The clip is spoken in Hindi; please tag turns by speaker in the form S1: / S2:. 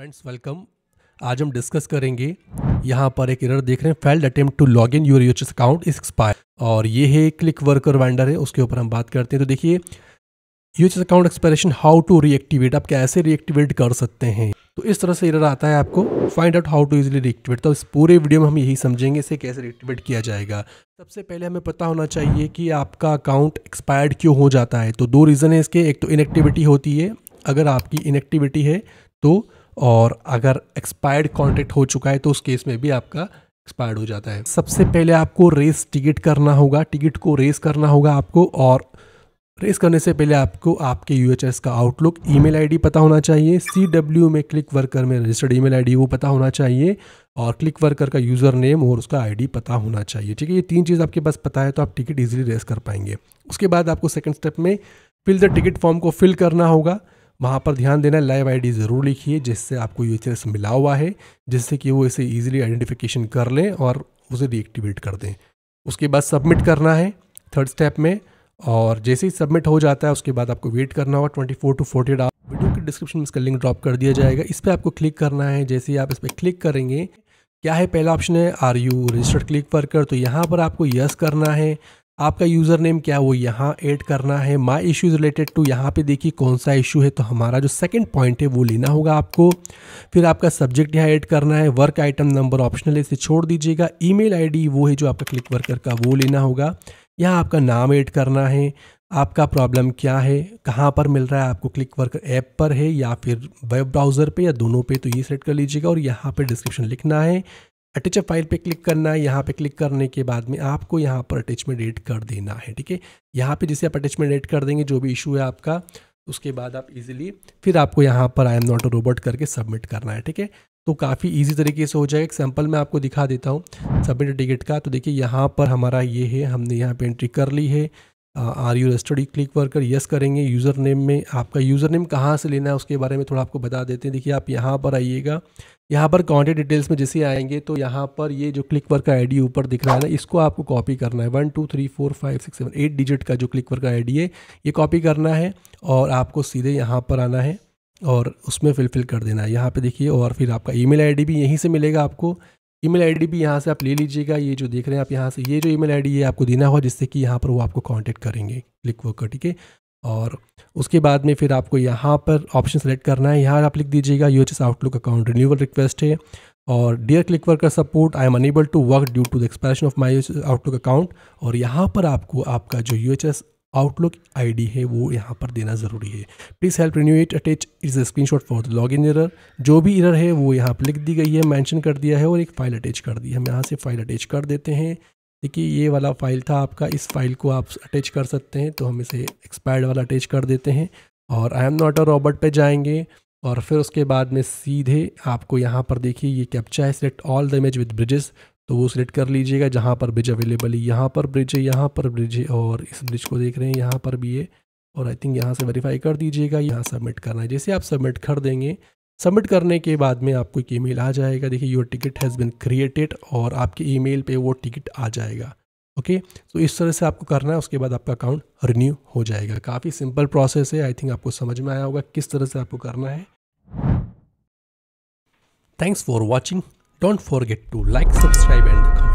S1: फ्रेंड्स वेलकम आज हम डिस्कस करेंगे यहाँ पर एक इरर देख रहे हैं failed attempt to log in your U H account is expire और ये है क्लिक वर्कर वेंडर है उसके ऊपर हम बात करते हैं तो देखिए U H account expiration how to reactivate आप कैसे रीएक्टिवेट कर सकते हैं तो इस तरह से इरर आता है आपको find out how to easily reactivate तो इस पूरे वीडियो में हम यही समझेंगे इसे कैसे रिएक्टिवेट किया जाएगा सबसे पहले हमें पता होना चाहिए कि आपका अकाउंट एक्सपायर्ड क्यों हो जाता है तो दो रीज़न है इसके एक तो इनएक्टिविटी होती है अगर आपकी इनएक्टिविटी है तो और अगर एक्सपायर्ड कॉन्ट्रैक्ट हो चुका है तो उस केस में भी आपका एक्सपायर्ड हो जाता है सबसे पहले आपको रेस टिकट करना होगा टिकट को रेस करना होगा आपको और रेस करने से पहले आपको आपके यू का आउटलुक ईमेल आईडी पता होना चाहिए सी डब्ल्यू में क्लिक वर्कर में रजिस्टर्ड ईमेल आईडी वो पता होना चाहिए और क्लिक वर्कर का यूज़र नेम और उसका आईडी पता होना चाहिए ठीक है ये तीन चीज़ आपके पास पता है तो आप टिकट इजीली रेस कर पाएंगे उसके बाद आपको सेकंड स्टेप में फिल द टिकट फॉर्म को फिल करना होगा वहाँ पर ध्यान देना लाइव आईडी ज़रूर लिखिए जिससे आपको यू मिला हुआ है जिससे कि वो इसे ईजिली आइडेंटिफिकेशन कर लें और उसे डीएक्टिवेट कर दें उसके बाद सबमिट करना है थर्ड स्टेप में और जैसे ही सबमिट हो जाता है उसके बाद आपको वेट करना होगा twenty four to forty eight video के डिस्क्रिप्शन में इसका लिंक ड्रॉप कर दिया जाएगा इस पर आपको क्लिक करना है जैसे ही आप इस पर क्लिक करेंगे क्या है पहला ऑप्शन है आर यू रजिस्टर्ड क्लिक पर कर तो यहाँ पर आपको यस करना है आपका यूज़र नेम क्या वो यहाँ ऐड करना है माई इश्यूज़ रिलेटेड टू यहाँ पे देखिए कौन सा इशू है तो हमारा जो सेकंड पॉइंट है वो लेना होगा आपको फिर आपका सब्जेक्ट यहाँ ऐड करना है वर्क आइटम नंबर ऑप्शनल इसे छोड़ दीजिएगा ईमेल आईडी वो है जो आपका क्लिक वर्कर का वो लेना होगा यहाँ आपका नाम ऐड करना है आपका प्रॉब्लम क्या है कहाँ पर मिल रहा है आपको क्लिक वर्कर ऐप पर है या फिर वेब ब्राउज़र पे या दोनों पे तो ये सेट कर लीजिएगा और यहाँ पे डिस्क्रिप्शन लिखना है अटैच फाइल पे क्लिक करना है यहाँ पे क्लिक करने के बाद में आपको यहाँ पर अटैचमेंट एड कर देना है ठीक है यहाँ पे जैसे आप अटैचमेंट एड कर देंगे जो भी इशू है आपका उसके बाद आप इजीली फिर आपको यहाँ पर I am not a robot करके सबमिट करना है ठीक है तो काफ़ी इजी तरीके से हो जाएगा सैम्पल मैं आपको दिखा देता हूँ सबमिट टिकट का तो देखिए यहाँ पर हमारा ये है हमने यहाँ पर एंट्री कर ली है are you registered Clickworker yes करेंगे यूज़र नेम में आपका यूज़र नेम कहाँ से लेना है उसके बारे में थोड़ा आपको बता देते हैं देखिए आप यहाँ पर आइएगा यहाँ पर कॉन्टेक्ट डिटेल्स में जैसे आएंगे तो यहाँ पर ये जो क्लिक वर्क का आई ऊपर दिख रहा है ना इसको आपको कॉपी करना है one two three four five six seven eight digit का जो क्लिक वर्क का आई है ये कॉपी करना है और आपको सीधे यहाँ पर आना है और उसमें फिलफिल कर देना है यहाँ पे देखिए और फिर आपका ईमेल आईडी भी यहीं से मिलेगा आपको ईमेल आईडी भी यहाँ से आप ले लीजिएगा ये जो देख रहे हैं आप यहाँ से ये जो ईमेल आईडी ये आपको देना होगा जिससे कि यहाँ पर वो आपको कॉन्टेक्ट करेंगे क्लिक वर्कर ठीक है और उसके बाद में फिर आपको यहाँ पर ऑप्शन सेलेक्ट करना है यहाँ आप लिख दीजिएगा U H Outlook account renewal request है और dear Clickworker support I am unable to work due to the expiration of my Outlook account और यहाँ पर आपको आपका जो U H S Outlook ID है वो यहाँ पर देना ज़रूरी है please help renew it attach is a screenshot for the log in error जो भी इरर है वो यहाँ पर लिख दी गई है मैंशन कर दिया है और एक फ़ाइल अटैच कर दी है हम यहाँ से फ़ाइल अटैच कर देते हैं देखिए ये वाला फ़ाइल था आपका इस फाइल को आप अटैच कर सकते हैं तो हम इसे एक्सपायर्ड वाला अटैच कर देते हैं और I am not a robot पे जाएंगे और फिर उसके बाद में सीधे आपको यहाँ पर देखिए ये कैप्चा है select all the image with bridges तो वो सिलेक्ट कर लीजिएगा जहाँ पर ब्रिज अवेलेबल है यहाँ पर ब्रिज है यहाँ पर ब्रिज है और इस ब्रिज को देख रहे हैं यहाँ पर भी है और आई थिंक यहाँ से वेरीफाई कर दीजिएगा यहाँ सबमिट करना है जैसे आप सबमिट कर देंगे सबमिट करने के बाद में आपको एक ईमेल आ जाएगा देखिए your ticket has been created और आपके ईमेल पे वो टिकट आ जाएगा ओके तो इस तरह से आपको करना है उसके बाद आपका अकाउंट रिन्यू हो जाएगा काफ़ी सिंपल प्रोसेस है आई थिंक आपको समझ में आया होगा किस तरह से आपको करना है thanks for watching Don't forget to like, subscribe and comment.